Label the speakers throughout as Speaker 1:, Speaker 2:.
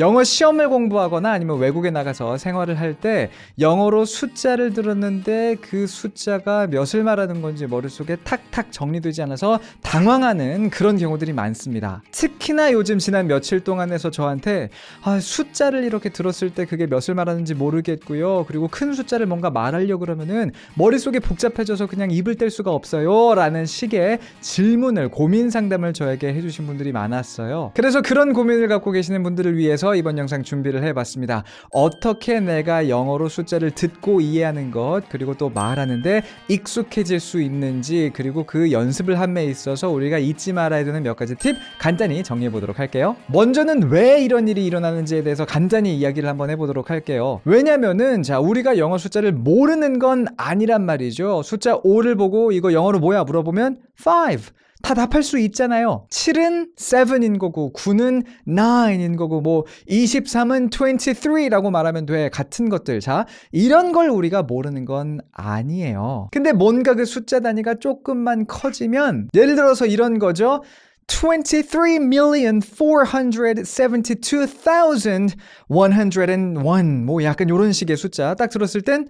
Speaker 1: 영어 시험을 공부하거나 아니면 외국에 나가서 생활을 할 때 영어로 숫자를 들었는데 그 숫자가 몇을 말하는 건지 머릿속에 탁탁 정리되지 않아서 당황하는 그런 경우들이 많습니다. 특히나 요즘 지난 며칠 동안에서 저한테 아, 숫자를 이렇게 들었을 때 그게 몇을 말하는지 모르겠고요. 그리고 큰 숫자를 뭔가 말하려고 그러면은 머릿속에 복잡해져서 그냥 입을 뗄 수가 없어요. 라는 식의 질문을 고민 상담을 저에게 해주신 분들이 많았어요. 그래서 그런 고민을 갖고 계시는 분들을 위해서 해서 이번 영상 준비를 해봤습니다. 어떻게 내가 영어로 숫자를 듣고 이해하는 것 그리고 또 말하는데 익숙해질 수 있는지 그리고 그 연습을 함에 있어서 우리가 잊지 말아야 되는 몇 가지 팁 간단히 정리해 보도록 할게요. 먼저는 왜 이런 일이 일어나는지에 대해서 간단히 이야기를 한번 해보도록 할게요. 왜냐면은 자 우리가 영어 숫자를 모르는 건 아니란 말이죠. 숫자 5를 보고 이거 영어로 뭐야 물어보면 5다 답할 수 있잖아요. 7은 7인 거고 9는 9인 거고 뭐 23은 23라고 말하면 돼. 같은 것들. 자, 이런 걸 우리가 모르는 건 아니에요. 근데 뭔가 그 숫자 단위가 조금만 커지면 예를 들어서 이런 거죠. 23,472,101뭐 약간 요런 식의 숫자 딱 들었을 땐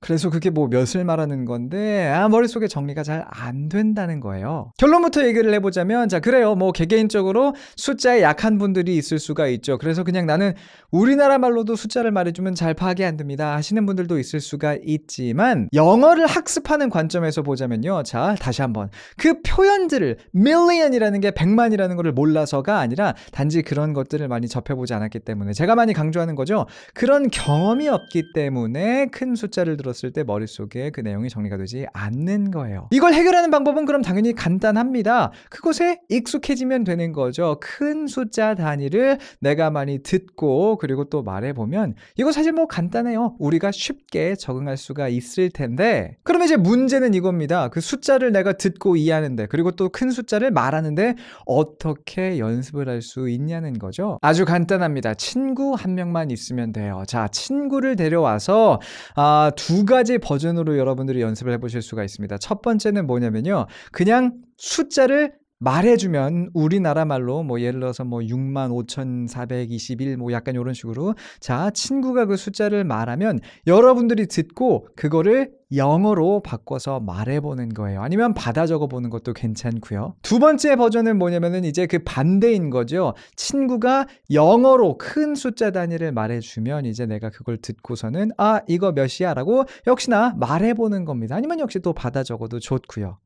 Speaker 1: 그래서 그게 뭐 몇을 말하는 건데 아 머릿속에 정리가 잘 안 된다는 거예요. 결론부터 얘기를 해보자면 자 그래요 뭐 개개인적으로 숫자에 약한 분들이 있을 수가 있죠. 그래서 그냥 나는 우리나라 말로도 숫자를 말해주면 잘 파악이 안 됩니다 하시는 분들도 있을 수가 있지만 영어를 학습하는 관점에서 보자면요 자 다시 한번 그 표현들을 million이라는 게 백만이라는 거를 몰라서가 아니라 단지 그런 것들을 많이 접해보지 않았기 때문에 제가 많이 강조하는 거죠. 그런 경험이 없기 때문에 큰 숫자를 들어 들었을 때 머릿속에 그 내용이 정리가 되지 않는 거예요. 이걸 해결하는 방법은 그럼 당연히 간단합니다. 그곳에 익숙해지면 되는 거죠. 큰 숫자 단위를 내가 많이 듣고 그리고 또 말해보면 이거 사실 뭐 간단해요. 우리가 쉽게 적응할 수가 있을 텐데 그럼 이제 문제는 이겁니다. 그 숫자를 내가 듣고 이해하는데 그리고 또 큰 숫자를 말하는데 어떻게 연습을 할 수 있냐는 거죠. 아주 간단합니다. 친구 한 명만 있으면 돼요. 자, 친구를 데려와서 아, 두두 가지 버전으로 여러분들이 연습을 해보실 수가 있습니다. 첫 번째는 뭐냐면요. 그냥 숫자를 말해주면 우리나라 말로 뭐 예를 들어서 뭐 6만 5,421 뭐 약간 이런 식으로 자 친구가 그 숫자를 말하면 여러분들이 듣고 그거를 영어로 바꿔서 말해보는 거예요. 아니면 받아 적어보는 것도 괜찮고요. 두 번째 버전은 뭐냐면은 이제 그 반대인 거죠. 친구가 영어로 큰 숫자 단위를 말해주면 이제 내가 그걸 듣고서는 아 이거 몇이야라고 역시나 말해보는 겁니다. 아니면 역시 또 받아 적어도 좋고요.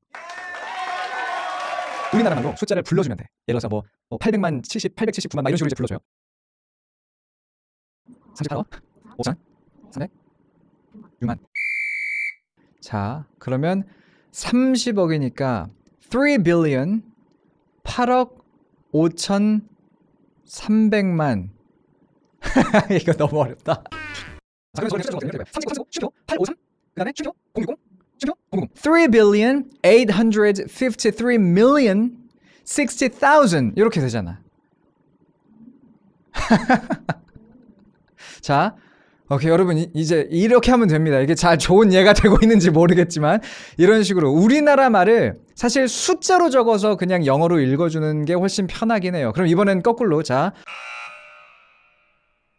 Speaker 1: 우리나라 말로 숫자를 불러주면 돼. 예를 들어서 뭐, 뭐 800만, 70, 879만 이런 식으로 이제 불러줘요. 38억, 5천, 300, 6만. 자, 그러면 30억이니까 3 billion 8억 5천 3백만 이거 너무 어렵다. 자, 그러면 어떻게 잠깐요 30, 35, 8, 5, 천그 다음에 7, 0, 0, 6, 3 billion 853 million 60,000 이렇게 되잖아. 자, 오케이 여러분 이제 이렇게 하면 됩니다. 이게 잘 좋은 예가 되고 있는지 모르겠지만 이런 식으로 우리나라 말을 사실 숫자로 적어서 그냥 영어로 읽어주는 게 훨씬 편하긴 해요. 그럼 이번엔 거꾸로 자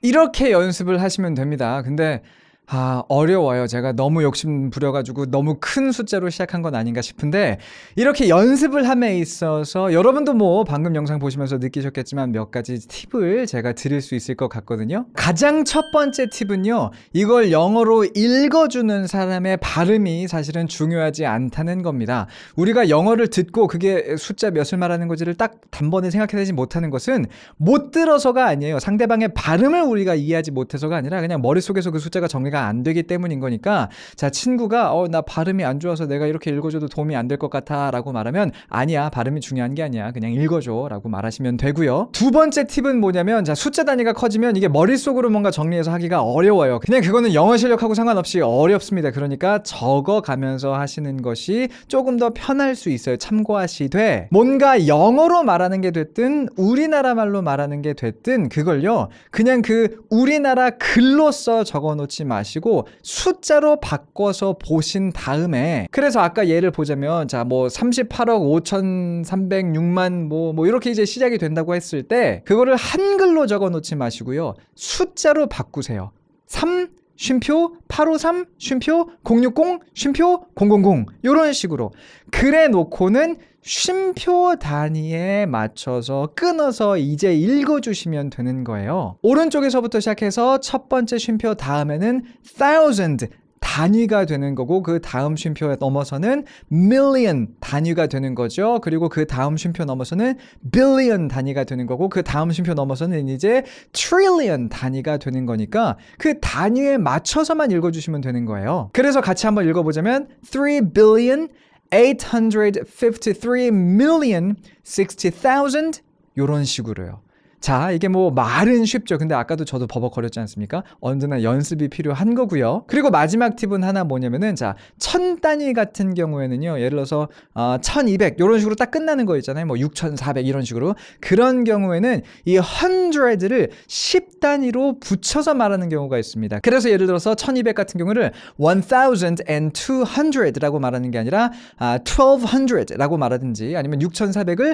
Speaker 1: 이렇게 연습을 하시면 됩니다. 근데 아, 어려워요. 제가 너무 욕심 부려가지고 너무 큰 숫자로 시작한 건 아닌가 싶은데, 이렇게 연습을 함에 있어서 여러분도 뭐 방금 영상 보시면서 느끼셨겠지만 몇 가지 팁을 제가 드릴 수 있을 것 같거든요. 가장 첫 번째 팁은요, 이걸 영어로 읽어주는 사람의 발음이 사실은 중요하지 않다는 겁니다. 우리가 영어를 듣고 그게 숫자 몇을 말하는 거지를 딱 단번에 생각해내지 못하는 것은 못 들어서가 아니에요. 상대방의 발음을 우리가 이해하지 못해서가 아니라 그냥 머릿속에서 그 숫자가 정리 정리가 안 되기 때문인 거니까 자 친구가 어 나 발음이 안 좋아서 내가 이렇게 읽어줘도 도움이 안 될 것 같아라고 말하면 아니야 발음이 중요한 게 아니야 그냥 읽어줘라고 말하시면 되고요. 두 번째 팁은 뭐냐면 자 숫자 단위가 커지면 이게 머릿속으로 뭔가 정리해서 하기가 어려워요. 그냥 그거는 영어 실력하고 상관없이 어렵습니다. 그러니까 적어가면서 하시는 것이 조금 더 편할 수 있어요. 참고하시되 뭔가 영어로 말하는 게 됐든 우리나라 말로 말하는 게 됐든 그걸요 그냥 그 우리나라 글로 써 적어놓지 마. 마시고 숫자로 바꿔서 보신 다음에 그래서 아까 예를 보자면 자 뭐 38억 5,306만 뭐, 뭐 이렇게 이제 시작이 된다고 했을 때 그거를 한글로 적어 놓지 마시고요. 숫자로 바꾸세요. 3 쉼표 853 쉼표 060 쉼표 000요런 식으로 그래 놓고는 쉼표 단위에 맞춰서 끊어서 이제 읽어주시면 되는 거예요. 오른쪽에서부터 시작해서 첫 번째 쉼표 다음에는 thousand 단위가 되는 거고 그 다음 쉼표에 넘어서는 million 단위가 되는 거죠. 그리고 그 다음 쉼표 넘어서는 billion 단위가 되는 거고 그 다음 쉼표 넘어서는 이제 trillion 단위가 되는 거니까 그 단위에 맞춰서만 읽어주시면 되는 거예요. 그래서 같이 한번 읽어보자면 3 billion 853 million 60,000이런 식으로요. 자, 이게 뭐 말은 쉽죠. 근데 아까도 저도 버벅거렸지 않습니까? 언제나 연습이 필요한 거고요. 그리고 마지막 팁은 하나 뭐냐면은 자, 천 단위 같은 경우에는요. 예를 들어서 어, 1200 이런 식으로 딱 끝나는 거 있잖아요. 뭐 6400 이런 식으로. 그런 경우에는 이 hundred를 10단위로 붙여서 말하는 경우가 있습니다. 그래서 예를 들어서 1200 같은 경우를 1200라고 말하는 게 아니라 아, 1200라고 말하든지 아니면 6400을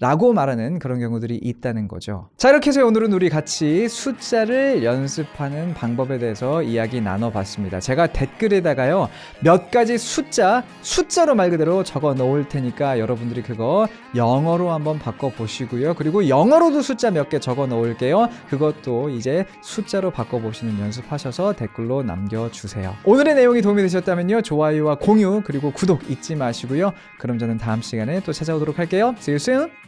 Speaker 1: 6400라고 말하는 되는 그런 경우들이 있다는 거죠. 자 이렇게 해서 오늘은 우리 같이 숫자를 연습하는 방법에 대해서 이야기 나눠봤습니다. 제가 댓글에다가요 몇 가지 숫자 숫자로 말 그대로 적어 놓을 테니까 여러분들이 그거 영어로 한번 바꿔 보시고요. 그리고 영어로도 숫자 몇 개 적어 놓을게요. 그것도 이제 숫자로 바꿔 보시는 연습하셔서 댓글로 남겨주세요. 오늘의 내용이 도움이 되셨다면요 좋아요와 공유 그리고 구독 잊지 마시고요. 그럼 저는 다음 시간에 또 찾아오도록 할게요. See you soon.